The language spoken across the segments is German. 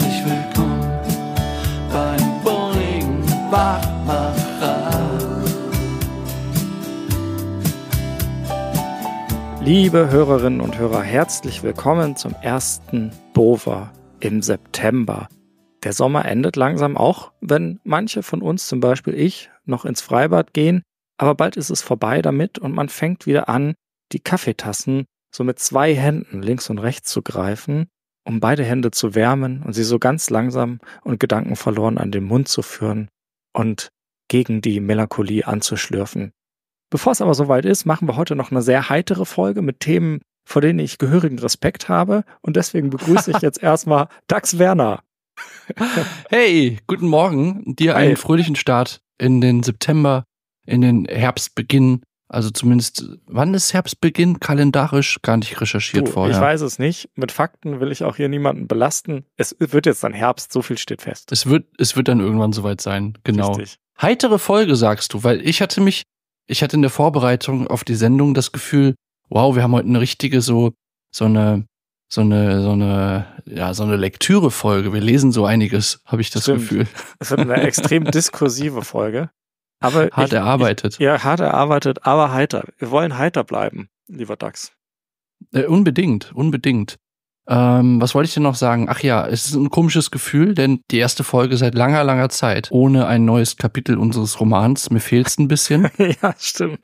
herzlich willkommen beim Bowling Wachmacher. Liebe Hörerinnen und Hörer, herzlich willkommen zum ersten Bover im September. Der Sommer endet langsam auch, wenn manche von uns, zum Beispiel ich, noch ins Freibad gehen, aber bald ist es vorbei damit und man fängt wieder an, die Kaffeetassen so mit zwei Händen links und rechts zu greifen um beide Hände zu wärmen und sie so ganz langsam und gedankenverloren an den Mund zu führen und gegen die Melancholie anzuschlürfen. Bevor es aber soweit ist, machen wir heute noch eine sehr heitere Folge mit Themen, vor denen ich gehörigen Respekt habe. Und deswegen begrüße ich jetzt erstmal Dax Werner. Hey, guten Morgen. Dir einen Hi. fröhlichen Start in den September, in den Herbstbeginn. Also zumindest, wann ist Herbstbeginn kalendarisch? Gar nicht recherchiert du, vorher. Ich weiß es nicht. Mit Fakten will ich auch hier niemanden belasten. Es wird jetzt dann Herbst, so viel steht fest. Es wird, es wird dann irgendwann soweit sein, genau. Richtig. Heitere Folge sagst du, weil ich hatte mich, ich hatte in der Vorbereitung auf die Sendung das Gefühl, wow, wir haben heute eine richtige so, so eine, so eine, so eine, ja, so eine Lektürefolge. Wir lesen so einiges, habe ich das Stimmt. Gefühl. Es wird eine extrem diskursive Folge. Aber hart ich, erarbeitet. Ich, ja, hart erarbeitet, aber heiter. Wir wollen heiter bleiben, lieber Dax. Äh, unbedingt, unbedingt. Ähm, was wollte ich denn noch sagen? Ach ja, es ist ein komisches Gefühl, denn die erste Folge seit langer, langer Zeit ohne ein neues Kapitel unseres Romans. Mir fehlt es ein bisschen. ja, stimmt.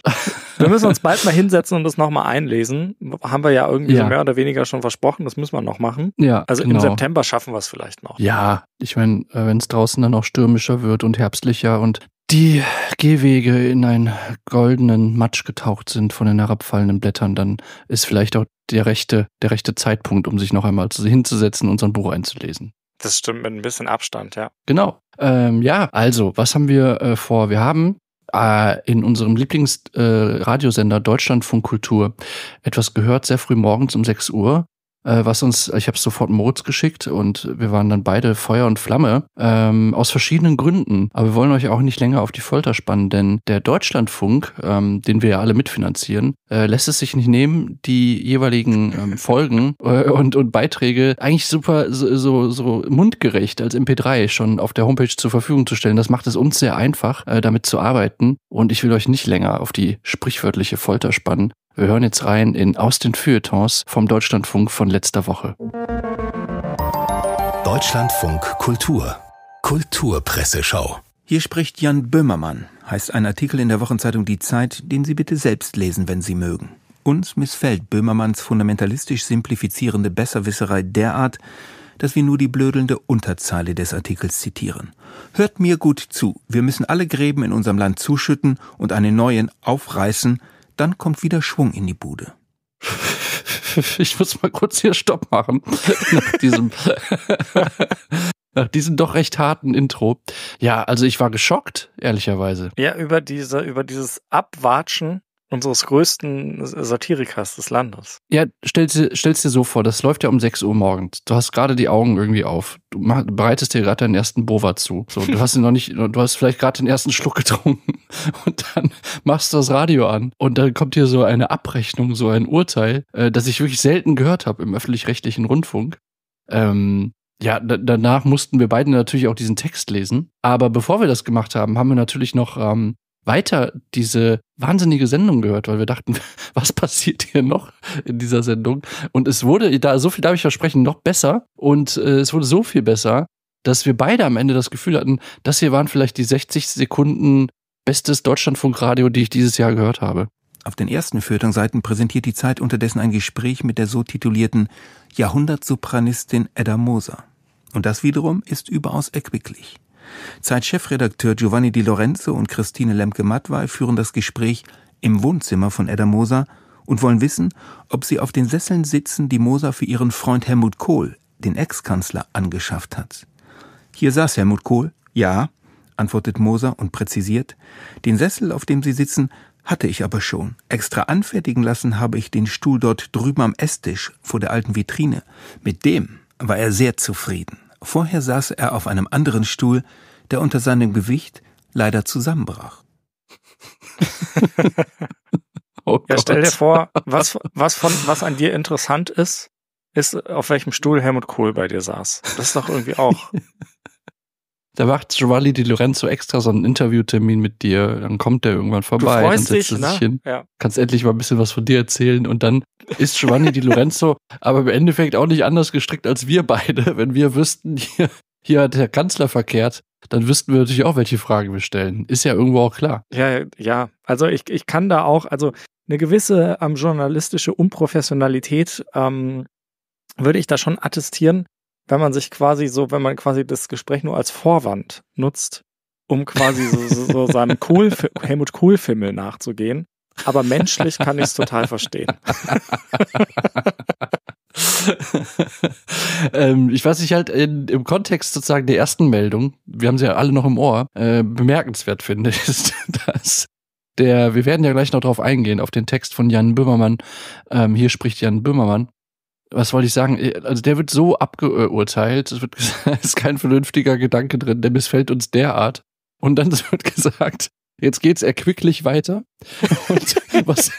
Wir müssen uns bald mal hinsetzen und das nochmal einlesen. Haben wir ja irgendwie ja. So mehr oder weniger schon versprochen, das müssen wir noch machen. Ja. Also genau. im September schaffen wir es vielleicht noch. Ja, ich meine, äh, wenn es draußen dann auch stürmischer wird und herbstlicher und die Gehwege in einen goldenen Matsch getaucht sind von den herabfallenden Blättern, dann ist vielleicht auch der rechte, der rechte Zeitpunkt, um sich noch einmal hinzusetzen und sein Buch einzulesen. Das stimmt mit ein bisschen Abstand, ja. Genau. Ähm, ja, also, was haben wir äh, vor? Wir haben äh, in unserem Lieblingsradiosender äh, Deutschlandfunk Kultur etwas gehört, sehr früh morgens um 6 Uhr. Äh, was uns, ich habe sofort Moritz geschickt und wir waren dann beide Feuer und Flamme, ähm, aus verschiedenen Gründen. Aber wir wollen euch auch nicht länger auf die Folter spannen, denn der Deutschlandfunk, ähm, den wir ja alle mitfinanzieren, äh, lässt es sich nicht nehmen, die jeweiligen ähm, Folgen äh, und, und Beiträge eigentlich super so, so, so mundgerecht als MP3 schon auf der Homepage zur Verfügung zu stellen. Das macht es uns sehr einfach, äh, damit zu arbeiten. Und ich will euch nicht länger auf die sprichwörtliche Folter spannen. Wir hören jetzt rein in Aus den Feuilletons vom Deutschlandfunk von letzter Woche. Deutschlandfunk Kultur. Kulturpresseschau. Hier spricht Jan Böhmermann, heißt ein Artikel in der Wochenzeitung Die Zeit, den Sie bitte selbst lesen, wenn Sie mögen. Uns missfällt Böhmermanns fundamentalistisch simplifizierende Besserwisserei derart, dass wir nur die blödelnde Unterzeile des Artikels zitieren. Hört mir gut zu, wir müssen alle Gräben in unserem Land zuschütten und einen neuen aufreißen, dann kommt wieder Schwung in die Bude. Ich muss mal kurz hier Stopp machen. Nach diesem, nach diesem doch recht harten Intro. Ja, also ich war geschockt, ehrlicherweise. Ja, über diese, über dieses Abwatschen unseres größten Satirikers des Landes. Ja, stell's, stell's dir so vor, das läuft ja um 6 Uhr morgens. Du hast gerade die Augen irgendwie auf. Du mach, bereitest dir gerade deinen ersten Bova zu. So, du hast ihn noch nicht, du hast vielleicht gerade den ersten Schluck getrunken und dann machst du das Radio an und dann kommt hier so eine Abrechnung, so ein Urteil, äh, das ich wirklich selten gehört habe im öffentlich-rechtlichen Rundfunk. Ähm, ja, danach mussten wir beide natürlich auch diesen Text lesen. Aber bevor wir das gemacht haben, haben wir natürlich noch ähm, weiter diese wahnsinnige Sendung gehört, weil wir dachten, was passiert hier noch in dieser Sendung? Und es wurde, da so viel darf ich versprechen, noch besser. Und äh, es wurde so viel besser, dass wir beide am Ende das Gefühl hatten, das hier waren vielleicht die 60 Sekunden bestes Deutschlandfunkradio, die ich dieses Jahr gehört habe. Auf den ersten Fötungsseiten präsentiert die Zeit unterdessen ein Gespräch mit der so titulierten Jahrhundertsopranistin Edda Moser. Und das wiederum ist überaus erquicklich. Zeit-Chefredakteur Giovanni Di Lorenzo und Christine Lemke-Mattwey führen das Gespräch im Wohnzimmer von Edda Moser und wollen wissen, ob sie auf den Sesseln sitzen, die Moser für ihren Freund Helmut Kohl, den Ex-Kanzler, angeschafft hat. Hier saß Helmut Kohl. Ja, antwortet Moser und präzisiert. Den Sessel, auf dem Sie sitzen, hatte ich aber schon. Extra anfertigen lassen habe ich den Stuhl dort drüben am Esstisch vor der alten Vitrine. Mit dem war er sehr zufrieden. Vorher saß er auf einem anderen Stuhl, der unter seinem Gewicht leider zusammenbrach. oh ja, stell dir vor, was, was, von, was an dir interessant ist, ist, auf welchem Stuhl Helmut Kohl bei dir saß. Das ist doch irgendwie auch da macht Giovanni Di Lorenzo extra so einen Interviewtermin mit dir, dann kommt der irgendwann vorbei, du freust dann setzt dich, er sich ne? hin, ja. kannst endlich mal ein bisschen was von dir erzählen und dann ist Giovanni Di Lorenzo aber im Endeffekt auch nicht anders gestrickt als wir beide. Wenn wir wüssten, hier, hier hat der Kanzler verkehrt, dann wüssten wir natürlich auch, welche Fragen wir stellen. Ist ja irgendwo auch klar. Ja, ja. Also ich, ich kann da auch, also eine gewisse ähm, journalistische Unprofessionalität ähm, würde ich da schon attestieren wenn man sich quasi so, wenn man quasi das Gespräch nur als Vorwand nutzt, um quasi so, so, so seinem Kohl, Helmut Kohlfimmel nachzugehen. Aber menschlich kann ich es total verstehen. ähm, ich weiß nicht, halt in, im Kontext sozusagen der ersten Meldung, wir haben sie ja alle noch im Ohr, äh, bemerkenswert finde, ist, dass der, wir werden ja gleich noch drauf eingehen, auf den Text von Jan Böhmermann. Ähm, hier spricht Jan Böhmermann was wollte ich sagen? Äh, also der wird so abgeurteilt, es wird gesagt, ist kein vernünftiger Gedanke drin, der missfällt uns derart. Und dann wird gesagt, jetzt geht's erquicklich weiter. Und was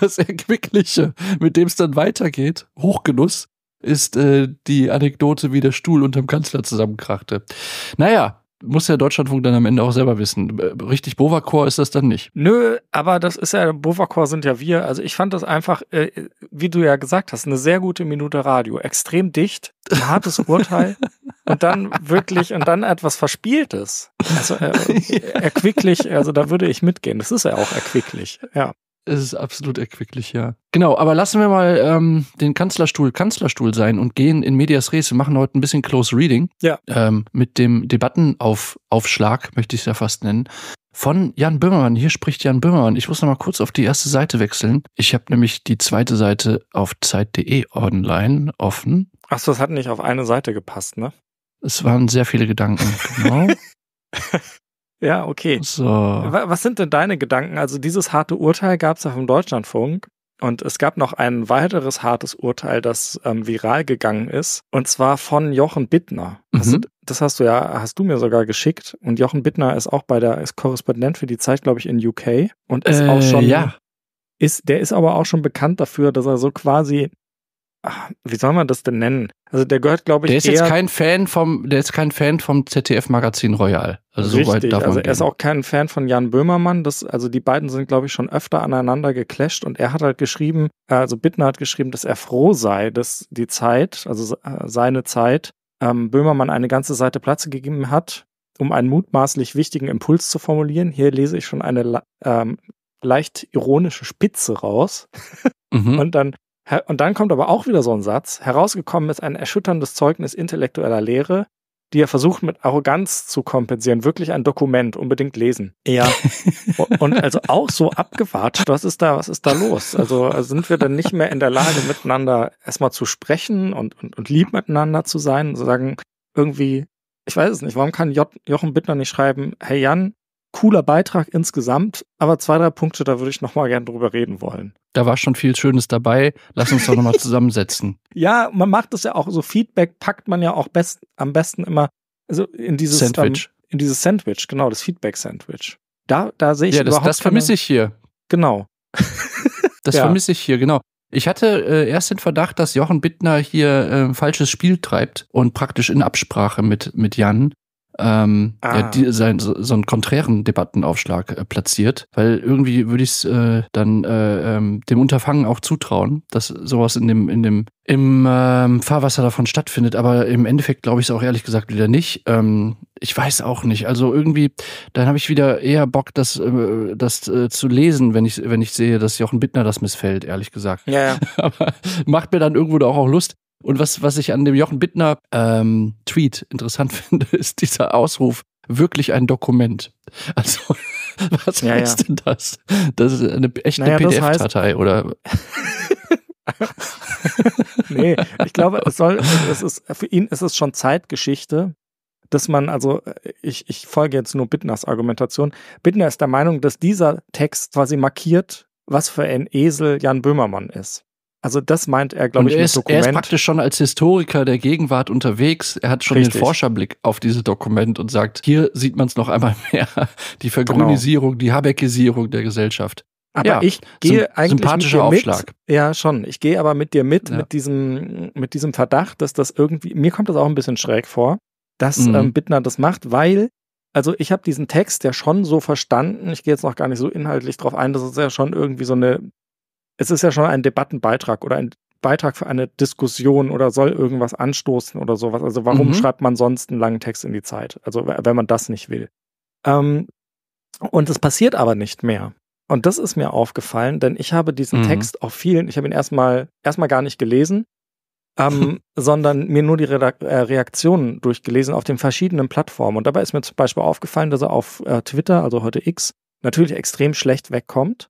das Erquickliche, mit dem es dann weitergeht, Hochgenuss, ist äh, die Anekdote, wie der Stuhl unterm Kanzler zusammenkrachte. Naja, muss ja Deutschlandfunk dann am Ende auch selber wissen. Äh, richtig Bovacor ist das dann nicht. Nö, aber das ist ja, Bovacor sind ja wir. Also ich fand das einfach, äh, wie du ja gesagt hast, eine sehr gute Minute Radio. Extrem dicht, ein hartes Urteil und dann wirklich, und dann etwas Verspieltes. Also äh, erquicklich, also da würde ich mitgehen. Das ist ja auch erquicklich, ja. Es ist absolut erquicklich, ja. Genau, aber lassen wir mal ähm, den Kanzlerstuhl Kanzlerstuhl sein und gehen in Medias Res. Wir machen heute ein bisschen Close Reading. Ja. Ähm, mit dem Debattenaufschlag, möchte ich es ja fast nennen. Von Jan Böhmermann. Hier spricht Jan Böhmermann. Ich muss noch mal kurz auf die erste Seite wechseln. Ich habe nämlich die zweite Seite auf Zeit.de online offen. Achso, das hat nicht auf eine Seite gepasst, ne? Es waren sehr viele Gedanken, genau. Ja, okay. So. Was sind denn deine Gedanken? Also dieses harte Urteil gab es ja vom Deutschlandfunk. Und es gab noch ein weiteres hartes Urteil, das ähm, viral gegangen ist, und zwar von Jochen Bittner. Mhm. das hast du ja, hast du mir sogar geschickt. Und Jochen Bittner ist auch bei der, ist Korrespondent für die Zeit, glaube ich, in UK und ist äh, auch schon. Ja. Ist, der ist aber auch schon bekannt dafür, dass er so quasi Ah, wie soll man das denn nennen? Also der gehört, glaube ich, der ist jetzt kein Fan vom, der ist kein Fan vom ZDF-Magazin Royal. Also richtig, soweit davon. Also er ist auch kein Fan von Jan Böhmermann. Das, also die beiden sind, glaube ich, schon öfter aneinander geclasht und er hat halt geschrieben, äh, also Bittner hat geschrieben, dass er froh sei, dass die Zeit, also äh, seine Zeit, ähm, Böhmermann eine ganze Seite Platz gegeben hat, um einen mutmaßlich wichtigen Impuls zu formulieren. Hier lese ich schon eine ähm, leicht ironische Spitze raus. mhm. Und dann und dann kommt aber auch wieder so ein Satz. Herausgekommen ist ein erschütterndes Zeugnis intellektueller Lehre, die er versucht mit Arroganz zu kompensieren. Wirklich ein Dokument, unbedingt lesen. Ja. und also auch so abgewartet, Was ist da, was ist da los? Also, also sind wir dann nicht mehr in der Lage, miteinander erstmal zu sprechen und, und, und lieb miteinander zu sein und zu sagen, irgendwie, ich weiß es nicht, warum kann Jochen Bittner nicht schreiben, hey Jan, cooler Beitrag insgesamt, aber zwei, drei Punkte, da würde ich nochmal gern drüber reden wollen. Da war schon viel Schönes dabei. Lass uns doch nochmal zusammensetzen. ja, man macht das ja auch so. Feedback packt man ja auch best, am besten immer also in dieses Sandwich. Ähm, in dieses Sandwich, genau, das Feedback-Sandwich. Da, da sehe ich ja, das, überhaupt das vermisse keine... ich hier. Genau. das ja. vermisse ich hier, genau. Ich hatte äh, erst den Verdacht, dass Jochen Bittner hier äh, falsches Spiel treibt und praktisch in Absprache mit, mit Jan ähm, ah. ja, die, sein, so, so einen konträren Debattenaufschlag äh, platziert, weil irgendwie würde ich es äh, dann äh, ähm, dem Unterfangen auch zutrauen, dass sowas in dem in dem im ähm, Fahrwasser davon stattfindet, aber im Endeffekt glaube ich es auch ehrlich gesagt wieder nicht. Ähm, ich weiß auch nicht. Also irgendwie, dann habe ich wieder eher Bock, das, äh, das äh, zu lesen, wenn ich, wenn ich sehe, dass Jochen Bittner das missfällt, ehrlich gesagt. Ja. ja. aber macht mir dann irgendwo da auch, auch Lust. Und was, was ich an dem Jochen Bittner ähm, Tweet interessant finde, ist dieser Ausruf, wirklich ein Dokument. Also, was ja, heißt ja. denn das? Das ist eine echte naja, PDF-Datei, oder? nee, ich glaube, es soll, es ist, für ihn ist es schon Zeitgeschichte, dass man, also ich, ich folge jetzt nur Bittners Argumentation. Bittner ist der Meinung, dass dieser Text quasi markiert, was für ein Esel Jan Böhmermann ist. Also das meint er, glaube ich, er ist, mit Dokument. Er ist praktisch schon als Historiker der Gegenwart unterwegs. Er hat schon Richtig. den Forscherblick auf dieses Dokument und sagt, hier sieht man es noch einmal mehr. Die Vergrünisierung, genau. die Habeckisierung der Gesellschaft. Aber ja, ich gehe eigentlich sympathischer mit dir Aufschlag. Mit, ja, schon. Ich gehe aber mit dir mit, ja. mit, diesem, mit diesem Verdacht, dass das irgendwie, mir kommt das auch ein bisschen schräg vor, dass mhm. ähm, Bittner das macht, weil also ich habe diesen Text ja schon so verstanden, ich gehe jetzt noch gar nicht so inhaltlich drauf ein, das ist ja schon irgendwie so eine es ist ja schon ein Debattenbeitrag oder ein Beitrag für eine Diskussion oder soll irgendwas anstoßen oder sowas. Also warum mhm. schreibt man sonst einen langen Text in die Zeit? Also wenn man das nicht will. Ähm, und es passiert aber nicht mehr. Und das ist mir aufgefallen, denn ich habe diesen mhm. Text auf vielen, ich habe ihn erstmal erstmal gar nicht gelesen, ähm, sondern mir nur die äh, Reaktionen durchgelesen auf den verschiedenen Plattformen. Und dabei ist mir zum Beispiel aufgefallen, dass er auf äh, Twitter, also heute X, natürlich extrem schlecht wegkommt.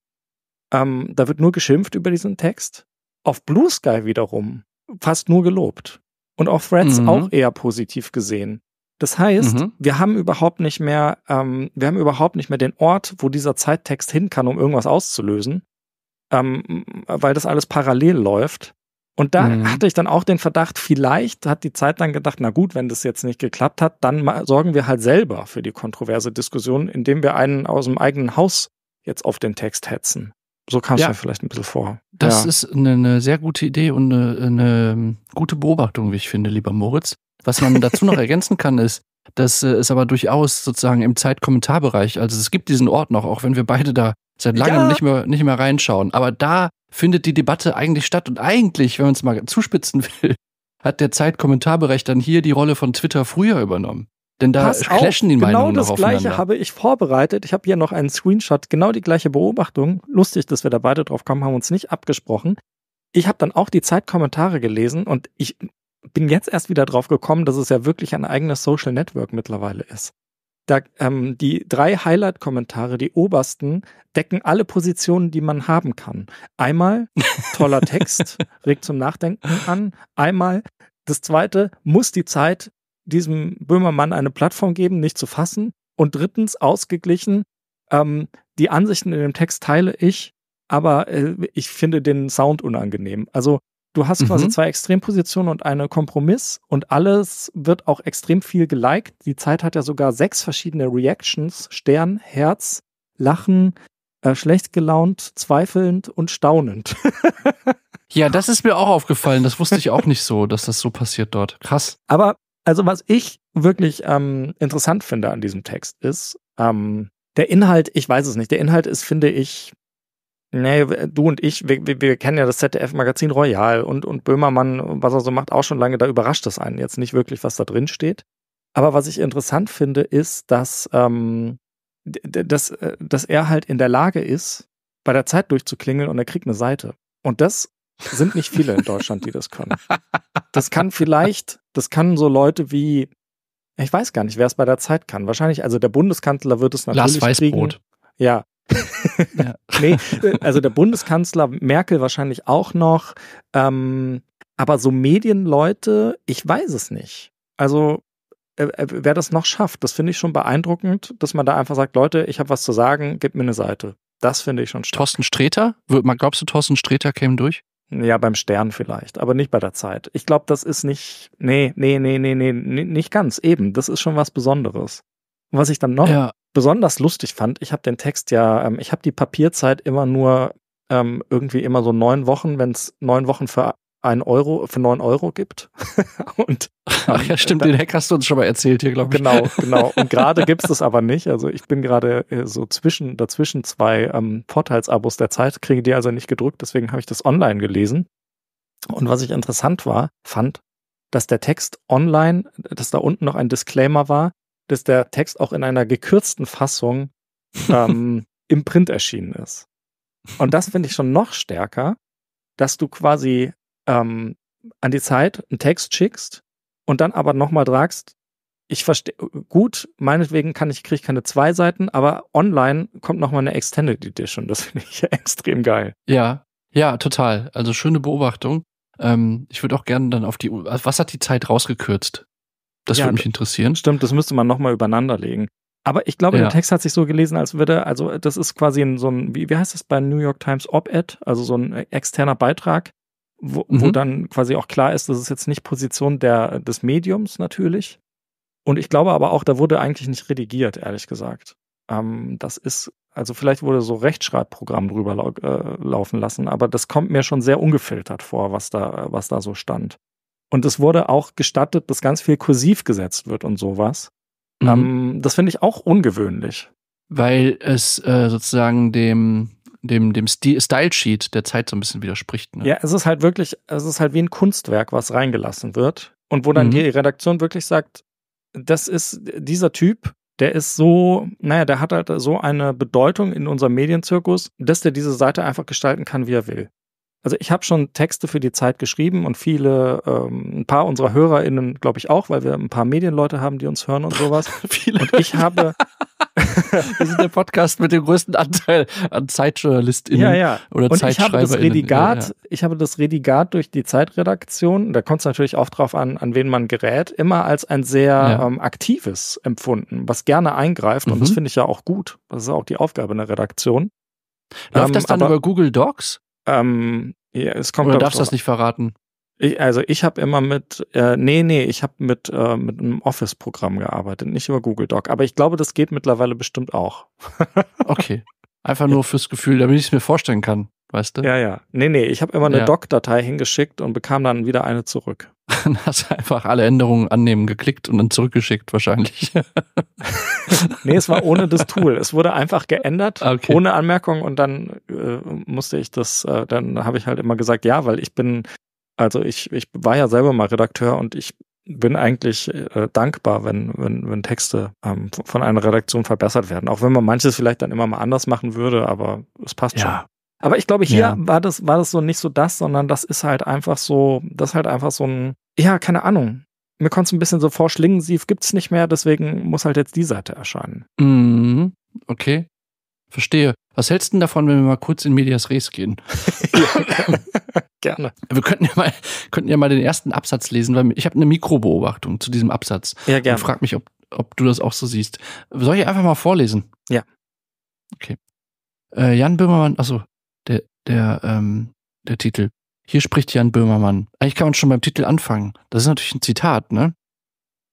Ähm, da wird nur geschimpft über diesen Text. Auf Blue Sky wiederum fast nur gelobt. Und auf Threads mhm. auch eher positiv gesehen. Das heißt, mhm. wir haben überhaupt nicht mehr, ähm, wir haben überhaupt nicht mehr den Ort, wo dieser Zeittext hin kann, um irgendwas auszulösen, ähm, weil das alles parallel läuft. Und da mhm. hatte ich dann auch den Verdacht, vielleicht hat die Zeit dann gedacht, na gut, wenn das jetzt nicht geklappt hat, dann sorgen wir halt selber für die kontroverse Diskussion, indem wir einen aus dem eigenen Haus jetzt auf den Text hetzen. So kam es ja. mir vielleicht ein bisschen vor. Das ja. ist eine, eine, sehr gute Idee und eine, eine, gute Beobachtung, wie ich finde, lieber Moritz. Was man dazu noch ergänzen kann, ist, dass äh, es aber durchaus sozusagen im Zeitkommentarbereich, also es gibt diesen Ort noch, auch wenn wir beide da seit langem ja. nicht, mehr, nicht mehr reinschauen, aber da findet die Debatte eigentlich statt und eigentlich, wenn man es mal zuspitzen will, hat der Zeitkommentarbereich dann hier die Rolle von Twitter früher übernommen. Denn da Pass clashen auf, die genau Meinungen Genau das gleiche habe ich vorbereitet. Ich habe hier noch einen Screenshot, genau die gleiche Beobachtung. Lustig, dass wir da beide drauf kommen, haben uns nicht abgesprochen. Ich habe dann auch die Zeitkommentare gelesen und ich bin jetzt erst wieder drauf gekommen, dass es ja wirklich ein eigenes Social Network mittlerweile ist. Da, ähm, die drei Highlight-Kommentare, die obersten, decken alle Positionen, die man haben kann. Einmal toller Text, regt zum Nachdenken an. Einmal das zweite, muss die Zeit diesem Böhmermann eine Plattform geben, nicht zu fassen. Und drittens, ausgeglichen, ähm, die Ansichten in dem Text teile ich, aber äh, ich finde den Sound unangenehm. Also du hast mhm. quasi zwei Extrempositionen und einen Kompromiss und alles wird auch extrem viel geliked. Die Zeit hat ja sogar sechs verschiedene Reactions, Stern, Herz, Lachen, äh, schlecht gelaunt, zweifelnd und staunend. ja, das ist mir auch aufgefallen. Das wusste ich auch nicht so, dass das so passiert dort. Krass. Aber also was ich wirklich ähm, interessant finde an diesem Text ist, ähm, der Inhalt, ich weiß es nicht, der Inhalt ist, finde ich, nee, du und ich, wir, wir, wir kennen ja das ZDF-Magazin Royal und, und Böhmermann, was er so macht, auch schon lange, da überrascht es einen jetzt nicht wirklich, was da drin steht. Aber was ich interessant finde, ist, dass, ähm, dass, äh, dass er halt in der Lage ist, bei der Zeit durchzuklingeln und er kriegt eine Seite. Und das sind nicht viele in Deutschland, die das können. das kann vielleicht, das kann so Leute wie, ich weiß gar nicht, wer es bei der Zeit kann. Wahrscheinlich, also der Bundeskanzler wird es natürlich Lars Weißbrot. Kriegen. Ja. ja. nee, also der Bundeskanzler Merkel wahrscheinlich auch noch. Ähm, aber so Medienleute, ich weiß es nicht. Also äh, äh, wer das noch schafft, das finde ich schon beeindruckend, dass man da einfach sagt, Leute, ich habe was zu sagen, gib mir eine Seite. Das finde ich schon stark. Thorsten Streter? glaubst du, Thorsten Streter käme durch? Ja, beim Stern vielleicht, aber nicht bei der Zeit. Ich glaube, das ist nicht. Nee, nee, nee, nee, nee, nicht ganz. Eben, das ist schon was Besonderes. Und was ich dann noch ja. besonders lustig fand, ich habe den Text ja, ähm, ich habe die Papierzeit immer nur ähm, irgendwie immer so neun Wochen, wenn es neun Wochen für einen Euro für neun Euro gibt. und, Ach ja, ähm, stimmt, äh, den Hack hast du uns schon mal erzählt hier, glaube ich. Genau, genau. Und gerade gibt es das aber nicht. Also ich bin gerade äh, so zwischen, dazwischen zwei ähm, Vorteilsabos der Zeit, kriege die also nicht gedrückt, deswegen habe ich das online gelesen. Und was ich interessant war, fand, dass der Text online, dass da unten noch ein Disclaimer war, dass der Text auch in einer gekürzten Fassung ähm, im Print erschienen ist. Und das finde ich schon noch stärker, dass du quasi ähm, an die Zeit einen Text schickst und dann aber nochmal tragst, ich verstehe, gut, meinetwegen kann ich, kriege ich keine zwei Seiten, aber online kommt nochmal eine Extended Edition. Das finde ich extrem geil. Ja, ja, total. Also schöne Beobachtung. Ähm, ich würde auch gerne dann auf die, was hat die Zeit rausgekürzt? Das ja, würde mich interessieren. Stimmt, das müsste man nochmal übereinander legen. Aber ich glaube, ja. der Text hat sich so gelesen, als würde, also das ist quasi ein, so ein, wie, wie heißt das bei New York Times Op-Ed, also so ein äh, externer Beitrag, wo, mhm. wo dann quasi auch klar ist, das ist jetzt nicht Position der, des Mediums natürlich. Und ich glaube aber auch, da wurde eigentlich nicht redigiert, ehrlich gesagt. Ähm, das ist, also vielleicht wurde so Rechtschreibprogramm drüber lau äh, laufen lassen, aber das kommt mir schon sehr ungefiltert vor, was da, was da so stand. Und es wurde auch gestattet, dass ganz viel kursiv gesetzt wird und sowas. Mhm. Ähm, das finde ich auch ungewöhnlich. Weil es äh, sozusagen dem, dem, dem Style-Sheet der Zeit so ein bisschen widerspricht. Ne? Ja, es ist halt wirklich, es ist halt wie ein Kunstwerk, was reingelassen wird. Und wo dann mhm. die Redaktion wirklich sagt, das ist dieser Typ, der ist so, naja, der hat halt so eine Bedeutung in unserem Medienzirkus, dass der diese Seite einfach gestalten kann, wie er will also ich habe schon Texte für die Zeit geschrieben und viele, ähm, ein paar unserer HörerInnen, glaube ich, auch, weil wir ein paar Medienleute haben, die uns hören und sowas. viele. Und ich habe. das ist der Podcast mit dem größten Anteil an ZeitjournalistInnen ja, ja. oder und Ich habe das Redigat, ja, ja. ich habe das Redigat durch die Zeitredaktion, da kommt es natürlich auch drauf an, an wen man gerät, immer als ein sehr ähm, aktives empfunden, was gerne eingreift mhm. und das mhm. finde ich ja auch gut. Das ist auch die Aufgabe einer Redaktion. Läuft ähm, das dann über Google Docs? Ähm, ja, es kommt Oder darfst du das nicht verraten? Ich, also ich habe immer mit, äh, nee, nee, ich habe mit, äh, mit einem Office-Programm gearbeitet, nicht über Google Doc. Aber ich glaube, das geht mittlerweile bestimmt auch. okay. Einfach nur fürs Gefühl, damit ich es mir vorstellen kann weißt du? Ja, ja. Nee, nee, ich habe immer eine ja. Doc-Datei hingeschickt und bekam dann wieder eine zurück. Dann hast du einfach alle Änderungen annehmen geklickt und dann zurückgeschickt wahrscheinlich. nee, es war ohne das Tool. Es wurde einfach geändert, okay. ohne Anmerkung und dann äh, musste ich das, äh, dann habe ich halt immer gesagt, ja, weil ich bin, also ich, ich war ja selber mal Redakteur und ich bin eigentlich äh, dankbar, wenn, wenn, wenn Texte ähm, von einer Redaktion verbessert werden. Auch wenn man manches vielleicht dann immer mal anders machen würde, aber es passt ja, schon. Aber ich glaube, hier ja. war das, war das so nicht so das, sondern das ist halt einfach so, das ist halt einfach so ein, ja, keine Ahnung. Mir kommt es ein bisschen so vor, Schlingensief gibt's nicht mehr, deswegen muss halt jetzt die Seite erscheinen. Mhm. Okay. Verstehe. Was hältst du denn davon, wenn wir mal kurz in Medias Res gehen? Gerne. Wir könnten ja, mal, könnten ja mal den ersten Absatz lesen, weil ich habe eine Mikrobeobachtung zu diesem Absatz. Ja, gerne. Und frag mich, ob, ob du das auch so siehst. Soll ich einfach mal vorlesen? Ja. Okay. Äh, Jan Böhmermann, achso, der, der, ähm, der Titel. Hier spricht Jan Böhmermann. Eigentlich kann man schon beim Titel anfangen. Das ist natürlich ein Zitat, ne?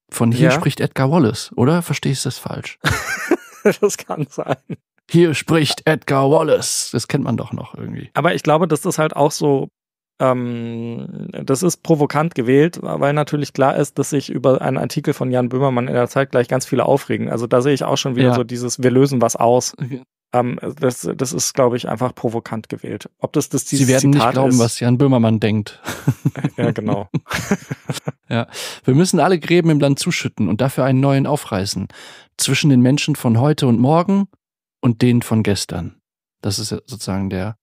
Von hier ja. spricht Edgar Wallace, oder? Verstehe ich das falsch? das kann sein. Hier spricht Edgar Wallace. Das kennt man doch noch irgendwie. Aber ich glaube, das ist halt auch so, ähm, das ist provokant gewählt, weil natürlich klar ist, dass sich über einen Artikel von Jan Böhmermann in der Zeit gleich ganz viele aufregen. Also da sehe ich auch schon wieder ja. so dieses, wir lösen was aus. Ähm, das, das ist, glaube ich, einfach provokant gewählt. Ob das das dieses Sie werden Zitat nicht glauben, ist, was Jan Böhmermann denkt. ja, genau. ja. Wir müssen alle Gräben im Land zuschütten und dafür einen neuen aufreißen. Zwischen den Menschen von heute und morgen und denen von gestern. Das ist sozusagen der,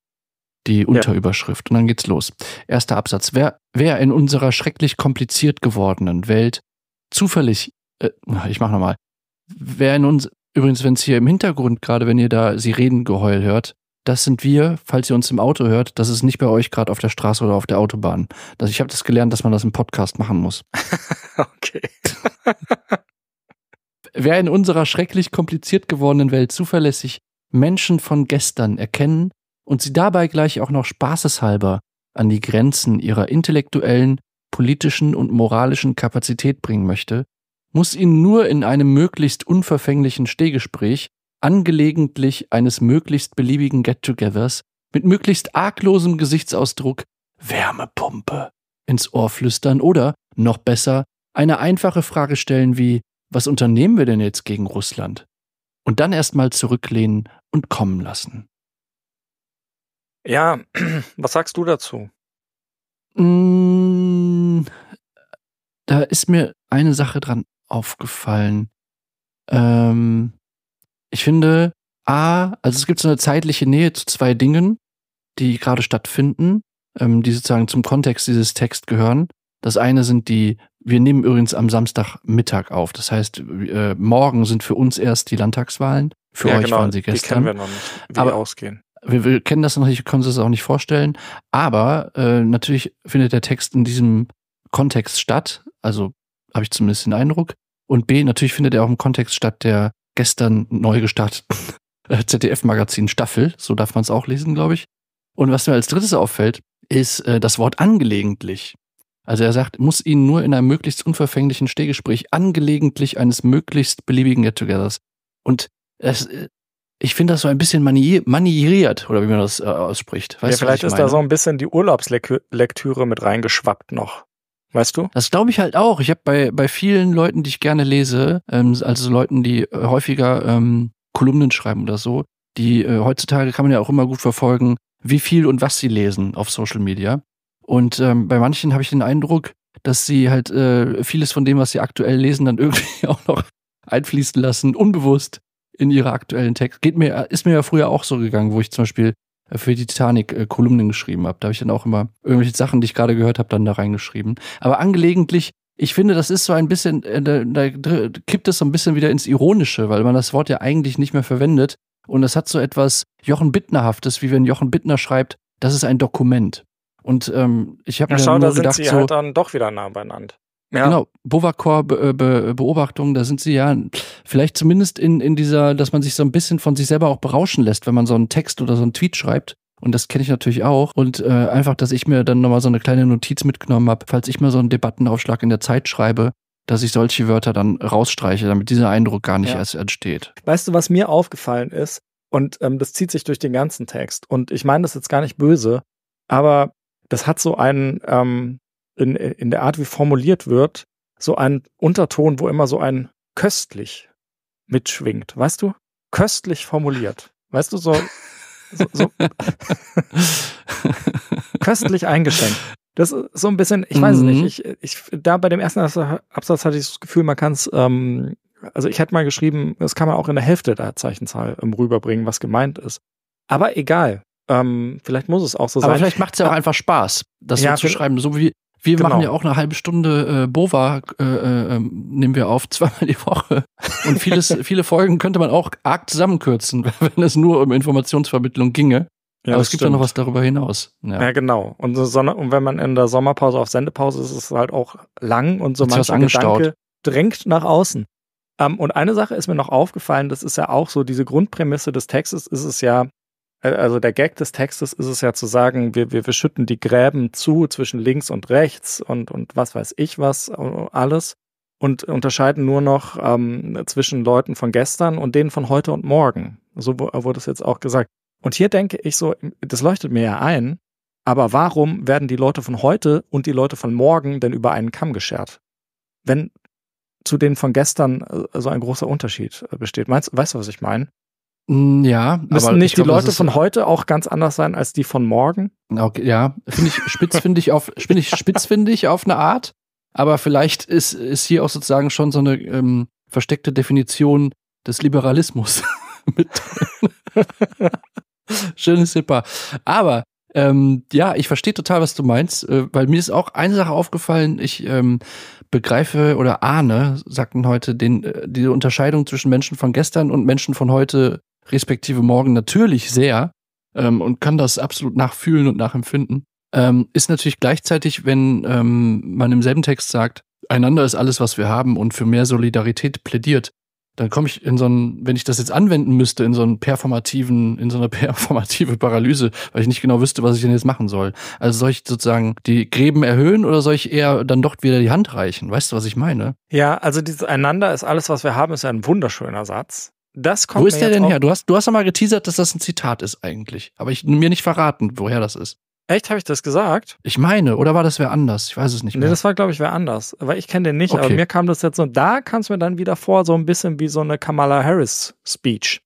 die Unterüberschrift. Ja. Und dann geht's los. Erster Absatz. Wer, wer in unserer schrecklich kompliziert gewordenen Welt zufällig, äh, ich mach nochmal, wer in uns, Übrigens, wenn es hier im Hintergrund, gerade wenn ihr da sie reden, geheul hört, das sind wir, falls ihr uns im Auto hört, das ist nicht bei euch gerade auf der Straße oder auf der Autobahn. Also ich habe das gelernt, dass man das im Podcast machen muss. okay. Wer in unserer schrecklich kompliziert gewordenen Welt zuverlässig Menschen von gestern erkennen und sie dabei gleich auch noch spaßeshalber an die Grenzen ihrer intellektuellen, politischen und moralischen Kapazität bringen möchte, muss ihn nur in einem möglichst unverfänglichen Stehgespräch, angelegentlich eines möglichst beliebigen Get-togethers, mit möglichst arglosem Gesichtsausdruck Wärmepumpe ins Ohr flüstern oder, noch besser, eine einfache Frage stellen wie Was unternehmen wir denn jetzt gegen Russland? Und dann erstmal zurücklehnen und kommen lassen. Ja, was sagst du dazu? Hm, da ist mir eine Sache dran aufgefallen. Ähm, ich finde, A, also es gibt so eine zeitliche Nähe zu zwei Dingen, die gerade stattfinden, ähm, die sozusagen zum Kontext dieses Text gehören. Das eine sind die, wir nehmen übrigens am Samstagmittag auf. Das heißt, äh, morgen sind für uns erst die Landtagswahlen. Für ja, euch genau, waren sie gestern. Die kennen wir noch nicht, wie Aber, ausgehen. Wir, wir, kennen das noch nicht, wir können uns das auch nicht vorstellen. Aber äh, natürlich findet der Text in diesem Kontext statt. Also habe ich zumindest den Eindruck. Und B, natürlich findet er auch im Kontext statt der gestern neu gestarteten äh, ZDF-Magazin-Staffel. So darf man es auch lesen, glaube ich. Und was mir als drittes auffällt, ist äh, das Wort angelegentlich. Also er sagt, muss ihn nur in einem möglichst unverfänglichen Stehgespräch angelegentlich eines möglichst beliebigen Get-Togethers. Und es, äh, ich finde das so ein bisschen manieriert, oder wie man das äh, ausspricht. Weißt ja, vielleicht ist da so ein bisschen die Urlaubslektüre mit reingeschwappt noch. Weißt du? Das glaube ich halt auch. Ich habe bei, bei vielen Leuten, die ich gerne lese, ähm, also Leuten, die äh, häufiger ähm, Kolumnen schreiben oder so, die äh, heutzutage kann man ja auch immer gut verfolgen, wie viel und was sie lesen auf Social Media. Und ähm, bei manchen habe ich den Eindruck, dass sie halt äh, vieles von dem, was sie aktuell lesen, dann irgendwie auch noch einfließen lassen, unbewusst in ihre aktuellen Texte. Geht mir, ist mir ja früher auch so gegangen, wo ich zum Beispiel für die Titanic äh, Kolumnen geschrieben habe. Da habe ich dann auch immer irgendwelche Sachen, die ich gerade gehört habe, dann da reingeschrieben. Aber angelegentlich, ich finde, das ist so ein bisschen, äh, da, da kippt es so ein bisschen wieder ins Ironische, weil man das Wort ja eigentlich nicht mehr verwendet. Und das hat so etwas Jochen Bittnerhaftes, wie wenn Jochen Bittner schreibt, das ist ein Dokument. Und ähm, ich habe ja, mir schau, nur da sind sie so, halt dann doch wieder nah beieinander. Ja. Genau, bovakor äh, beobachtung da sind sie ja vielleicht zumindest in, in dieser, dass man sich so ein bisschen von sich selber auch berauschen lässt, wenn man so einen Text oder so einen Tweet schreibt. Und das kenne ich natürlich auch. Und äh, einfach, dass ich mir dann nochmal so eine kleine Notiz mitgenommen habe, falls ich mal so einen Debattenaufschlag in der Zeit schreibe, dass ich solche Wörter dann rausstreiche, damit dieser Eindruck gar nicht ja. erst entsteht. Weißt du, was mir aufgefallen ist? Und ähm, das zieht sich durch den ganzen Text. Und ich meine das jetzt gar nicht böse, aber das hat so einen, ähm, in, in der Art, wie formuliert wird, so ein Unterton, wo immer so ein köstlich mitschwingt, weißt du? Köstlich formuliert. Weißt du, so, so, so köstlich eingeschränkt. Das ist so ein bisschen, ich weiß es mhm. nicht. Ich, ich, da bei dem ersten Absatz hatte ich das Gefühl, man kann es, ähm, also ich hätte mal geschrieben, das kann man auch in der Hälfte der Zeichenzahl ähm, rüberbringen, was gemeint ist. Aber egal. Ähm, vielleicht muss es auch so Aber sein. Aber vielleicht macht es ja auch ah. einfach Spaß, das ja, so zu schreiben, so wie, wir genau. machen ja auch eine halbe Stunde äh, Bova, äh, äh, ähm, nehmen wir auf, zweimal die Woche. Und vieles, viele Folgen könnte man auch arg zusammenkürzen, wenn es nur um Informationsvermittlung ginge. Ja, Aber es gibt ja noch was darüber hinaus. Ja, ja genau. Und, so und, wenn man in der Sommerpause auf Sendepause ist, ist es halt auch lang und so Jetzt mancher Gedanke drängt nach außen. Ähm, und eine Sache ist mir noch aufgefallen, das ist ja auch so, diese Grundprämisse des Textes ist es ja, äh, also der Gag des Textes ist es ja zu sagen, wir, wir, wir schütten die Gräben zu zwischen links und rechts und, und was weiß ich was, äh, alles und unterscheiden nur noch ähm, zwischen Leuten von gestern und denen von heute und morgen. So äh, wurde es jetzt auch gesagt. Und hier denke ich so, das leuchtet mir ja ein, aber warum werden die Leute von heute und die Leute von morgen denn über einen Kamm geschert? Wenn zu denen von gestern so ein großer Unterschied besteht. Meinst, weißt du, was ich meine? Hm, ja, müssen nicht die Leute von heute auch ganz anders sein als die von morgen? Okay, ja, finde ich spitzfindig auf, finde ich spitzfindig auf eine Art. Aber vielleicht ist, ist hier auch sozusagen schon so eine ähm, versteckte Definition des Liberalismus mit. Schönes Hipper. Aber ähm, ja, ich verstehe total, was du meinst, äh, weil mir ist auch eine Sache aufgefallen. Ich ähm, begreife oder ahne, sagten heute, den, äh, diese Unterscheidung zwischen Menschen von gestern und Menschen von heute respektive morgen natürlich sehr ähm, und kann das absolut nachfühlen und nachempfinden. Ähm, ist natürlich gleichzeitig, wenn ähm, man im selben Text sagt, einander ist alles, was wir haben und für mehr Solidarität plädiert, dann komme ich in so einen, wenn ich das jetzt anwenden müsste, in so einen performativen, in so eine performative Paralyse, weil ich nicht genau wüsste, was ich denn jetzt machen soll. Also soll ich sozusagen die Gräben erhöhen oder soll ich eher dann doch wieder die Hand reichen? Weißt du, was ich meine? Ja, also dieses Einander ist alles, was wir haben, ist ein wunderschöner Satz. Das kommt Wo ist der denn her? Du hast, du hast ja mal geteasert, dass das ein Zitat ist eigentlich. Aber ich mir nicht verraten, woher das ist. Echt, habe ich das gesagt? Ich meine, oder war das wer anders? Ich weiß es nicht mehr. Nee, das war, glaube ich, wer anders. Weil ich kenne den nicht, okay. aber mir kam das jetzt so. Da kam es mir dann wieder vor, so ein bisschen wie so eine Kamala Harris-Speech.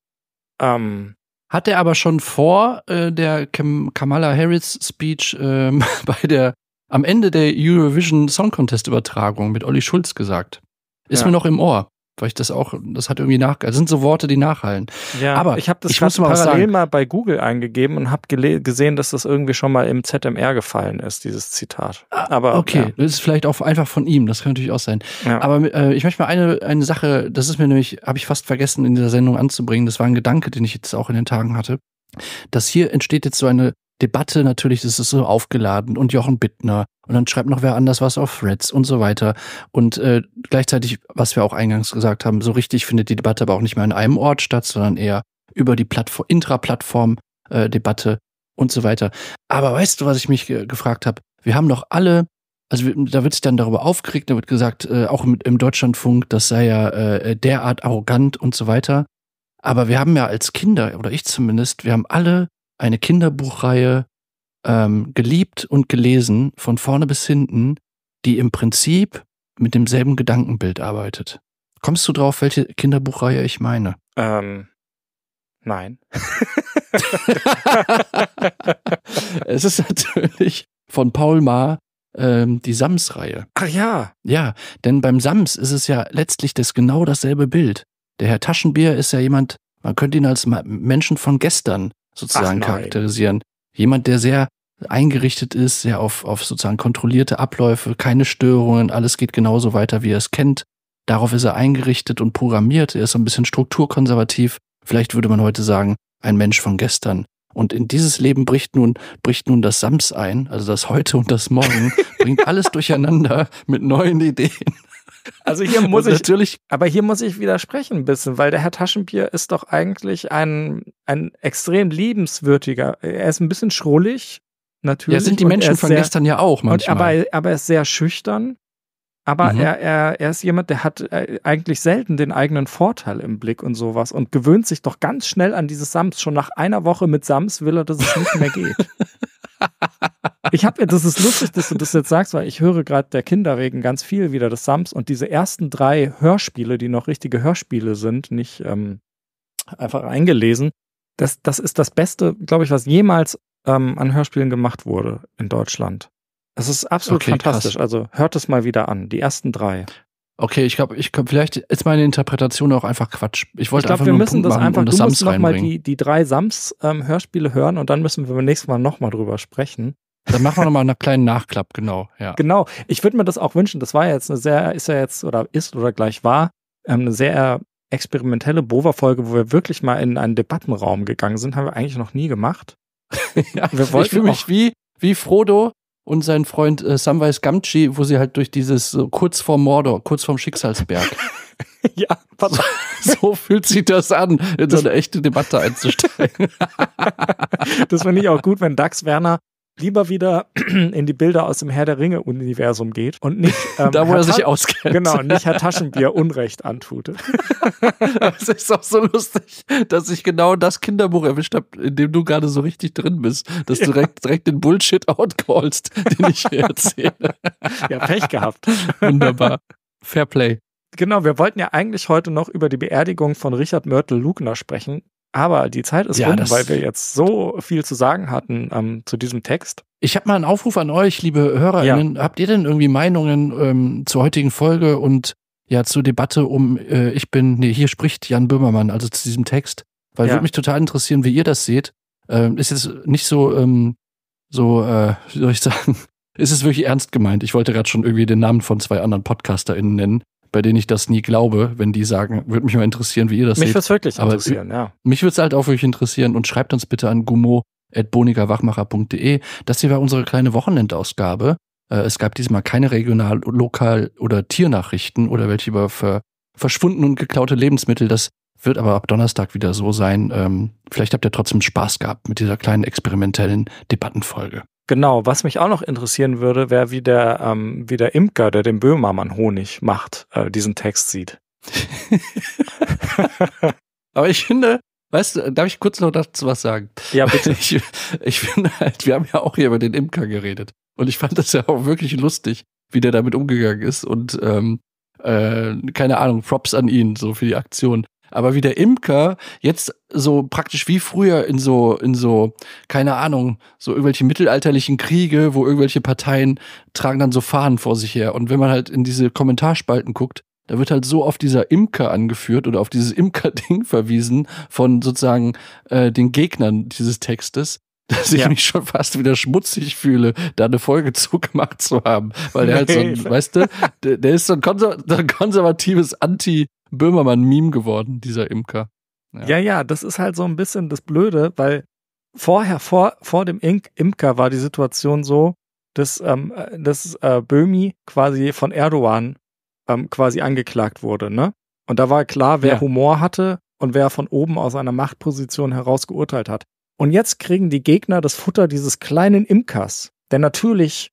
Ähm, hat er aber schon vor äh, der Kim Kamala Harris Speech äh, bei der am Ende der Eurovision Song Contest Übertragung mit Olli Schulz gesagt. Ist ja. mir noch im Ohr weil ich das auch, das hat irgendwie nach, das sind so Worte, die nachhallen. Ja, aber ich habe das ich muss mal parallel mal bei Google eingegeben und habe gesehen, dass das irgendwie schon mal im ZMR gefallen ist, dieses Zitat. Ah, aber okay, ja. das ist vielleicht auch einfach von ihm, das kann natürlich auch sein. Ja. Aber äh, ich möchte mal eine eine Sache, das ist mir nämlich, habe ich fast vergessen in dieser Sendung anzubringen. Das war ein Gedanke, den ich jetzt auch in den Tagen hatte. Dass hier entsteht jetzt so eine Debatte natürlich, das ist so aufgeladen und Jochen Bittner und dann schreibt noch wer anders was auf Threads und so weiter. Und äh, gleichzeitig, was wir auch eingangs gesagt haben, so richtig findet die Debatte aber auch nicht mehr an einem Ort statt, sondern eher über die Plattform, Intra-Plattform-Debatte äh, und so weiter. Aber weißt du, was ich mich ge äh, gefragt habe? Wir haben doch alle, also da wird sich dann darüber aufgeregt, da wird gesagt, äh, auch mit, im Deutschlandfunk, das sei ja äh, derart arrogant und so weiter. Aber wir haben ja als Kinder, oder ich zumindest, wir haben alle eine Kinderbuchreihe ähm, geliebt und gelesen, von vorne bis hinten, die im Prinzip mit demselben Gedankenbild arbeitet. Kommst du drauf, welche Kinderbuchreihe ich meine? Ähm, nein. es ist natürlich von Paul Maar ähm, die Sams-Reihe. Ach ja. Ja, denn beim Sams ist es ja letztlich das genau dasselbe Bild. Der Herr Taschenbier ist ja jemand, man könnte ihn als Menschen von gestern sozusagen charakterisieren. Jemand, der sehr eingerichtet ist, sehr auf, auf sozusagen kontrollierte Abläufe, keine Störungen, alles geht genauso weiter, wie er es kennt. Darauf ist er eingerichtet und programmiert. Er ist so ein bisschen strukturkonservativ. Vielleicht würde man heute sagen, ein Mensch von gestern. Und in dieses Leben bricht nun, bricht nun das Sams ein, also das Heute und das Morgen, bringt alles durcheinander mit neuen Ideen. Also hier muss ich natürlich, aber hier muss ich widersprechen ein bisschen, weil der Herr Taschenbier ist doch eigentlich ein, ein extrem liebenswürdiger. Er ist ein bisschen schrullig, natürlich. Ja, sind die Menschen von sehr, gestern ja auch manchmal. Und, aber, aber er ist sehr schüchtern. Aber mhm. er, er, er ist jemand, der hat äh, eigentlich selten den eigenen Vorteil im Blick und sowas und gewöhnt sich doch ganz schnell an dieses Sams. Schon nach einer Woche mit Sams will er, dass es nicht mehr geht. Ich habe, das ist lustig, dass du das jetzt sagst, weil ich höre gerade der Kinderregen ganz viel wieder des Sams und diese ersten drei Hörspiele, die noch richtige Hörspiele sind, nicht ähm, einfach eingelesen. Das, das ist das Beste, glaube ich, was jemals ähm, an Hörspielen gemacht wurde in Deutschland. Es ist absolut okay, fantastisch. Krass. Also hört es mal wieder an, die ersten drei. Okay, ich glaube, ich glaub, vielleicht ist meine Interpretation auch einfach Quatsch. Ich wollte glaub, einfach wir nur müssen das einfach, um das Sams musst noch mal die, die drei Sams ähm, Hörspiele hören und dann müssen wir beim nächsten Mal nochmal drüber sprechen. Dann machen wir nochmal einen kleinen Nachklapp, genau. Ja. Genau. Ich würde mir das auch wünschen. Das war ja jetzt eine sehr, ist ja jetzt oder ist oder gleich war, ähm, eine sehr experimentelle Bova-Folge, wo wir wirklich mal in einen Debattenraum gegangen sind. Haben wir eigentlich noch nie gemacht. ja, wir wollten ich fühle mich wie, wie Frodo und sein Freund äh, Samwise Gamchi, wo sie halt durch dieses so äh, kurz vor Mordor, kurz vorm Schicksalsberg. ja, was? So, so fühlt sich das an, in so eine echte Debatte einzusteigen. das finde ich auch gut, wenn Dax Werner lieber wieder in die Bilder aus dem Herr der Ringe Universum geht und nicht ähm, da wo Herr er sich Ta auskennt. Genau, nicht Herr Taschenbier Unrecht antut. Es ist auch so lustig, dass ich genau das Kinderbuch erwischt habe, in dem du gerade so richtig drin bist, dass ja. du direkt, direkt den Bullshit outcallst, den ich hier erzähle. ja, Pech gehabt. Wunderbar. Fair Play. Genau, wir wollten ja eigentlich heute noch über die Beerdigung von Richard Mörtel Lugner sprechen, aber die Zeit ist ja, rum, weil wir jetzt so viel zu sagen hatten ähm, zu diesem Text. Ich habe mal einen Aufruf an euch, liebe HörerInnen. Ja. Habt ihr denn irgendwie Meinungen ähm, zur heutigen Folge und ja zur Debatte um äh, Ich bin, nee, hier spricht Jan Böhmermann, also zu diesem Text? Weil ja. würde mich total interessieren, wie ihr das seht. Ähm, ist jetzt nicht so, ähm, so, äh, wie soll ich sagen, ist es wirklich ernst gemeint? Ich wollte gerade schon irgendwie den Namen von zwei anderen PodcasterInnen nennen bei denen ich das nie glaube, wenn die sagen, würde mich mal interessieren, wie ihr das mich seht. Mich würde es wirklich Aber interessieren, ja. Mich würde es halt auch wirklich interessieren und schreibt uns bitte an gumo.bonigerwachmacher.de. Das hier war unsere kleine Wochenendausgabe. Äh, es gab diesmal keine regional, lokal oder Tiernachrichten oder welche über ver verschwunden und geklaute Lebensmittel. Das wird aber ab Donnerstag wieder so sein. Ähm, vielleicht habt ihr trotzdem Spaß gehabt mit dieser kleinen experimentellen Debattenfolge. Genau, was mich auch noch interessieren würde, wäre, wie der, ähm, wie der Imker, der den Böhmermann Honig macht, äh, diesen Text sieht. Aber ich finde, weißt du, darf ich kurz noch dazu was sagen? Ja, bitte. Ich, ich finde halt, wir haben ja auch hier über den Imker geredet. Und ich fand das ja auch wirklich lustig, wie der damit umgegangen ist. Und ähm, äh, keine Ahnung, Props an ihn, so für die Aktion. Aber wie der Imker jetzt so praktisch wie früher in so, in so, keine Ahnung, so irgendwelche mittelalterlichen Kriege, wo irgendwelche Parteien tragen dann so Fahnen vor sich her. Und wenn man halt in diese Kommentarspalten guckt, da wird halt so auf dieser Imker angeführt oder auf dieses Imker-Ding verwiesen von sozusagen äh, den Gegnern dieses Textes, dass ich ja. mich schon fast wieder schmutzig fühle, da eine Folge zugemacht zu haben. Weil der nee. halt so ein, weißt du, der, der ist so ein, konser ein konservatives Anti- Böhmermann-Meme geworden, dieser Imker. Ja. ja. ja, das ist halt so ein bisschen das Blöde, weil vorher, vor, vor dem Im Imker war die Situation so, dass, ähm, äh, dass äh, Böhmi quasi von Erdogan ähm, quasi angeklagt wurde, ne? Und da war klar, wer ja. Humor hatte und wer von oben aus einer Machtposition heraus geurteilt hat. Und jetzt kriegen die Gegner das Futter dieses kleinen Imkers, der natürlich,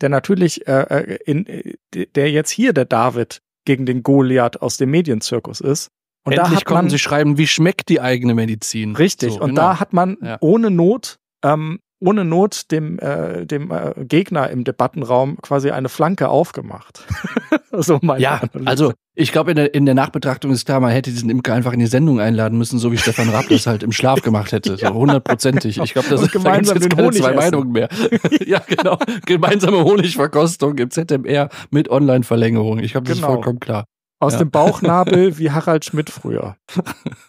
der natürlich, äh, äh in, äh, der jetzt hier der David gegen den Goliath aus dem Medienzirkus ist. Und Endlich da hat konnten man, sie schreiben, wie schmeckt die eigene Medizin. Richtig. So, und genau. da hat man ja. ohne Not, ähm, ohne Not dem, äh, dem äh, Gegner im Debattenraum quasi eine Flanke aufgemacht. so meine ja, Analyse. also ich glaube, in der, in der Nachbetrachtung ist klar, man hätte diesen Imker einfach in die Sendung einladen müssen, so wie Stefan Rapp das halt im Schlaf gemacht hätte. So hundertprozentig. Ich glaube, das ist da gibt's jetzt keine zwei Meinungen mehr. ja, genau. Gemeinsame Honigverkostung im ZMR mit Online-Verlängerung. Ich glaube, das genau. ist vollkommen klar. Aus ja. dem Bauchnabel wie Harald Schmidt früher.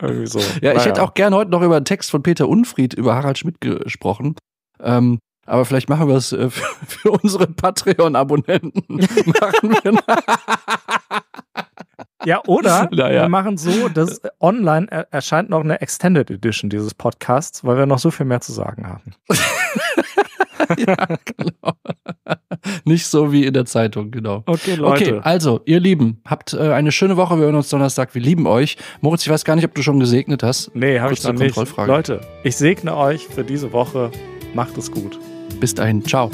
Irgendwie so. Ja, naja. ich hätte auch gern heute noch über einen Text von Peter Unfried über Harald Schmidt gesprochen. Ähm, aber vielleicht machen wir es äh, für, für unsere Patreon-Abonnenten. machen wir ja, oder naja. wir machen so, dass äh, online erscheint noch eine Extended Edition dieses Podcasts, weil wir noch so viel mehr zu sagen haben. ja, genau. Nicht so wie in der Zeitung, genau. Okay, Leute. Okay, also, ihr Lieben, habt äh, eine schöne Woche. Wir hören uns Donnerstag. Wir lieben euch. Moritz, ich weiß gar nicht, ob du schon gesegnet hast. Nee, habe ich noch nicht. Leute, ich segne euch für diese Woche. Macht es gut. Bis dahin. Ciao.